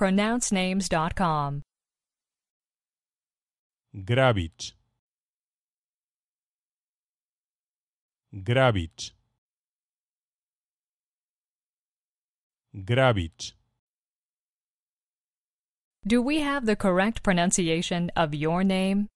pronouncenames.com. Grabić Grabić Grabić Do we have the correct pronunciation of your name?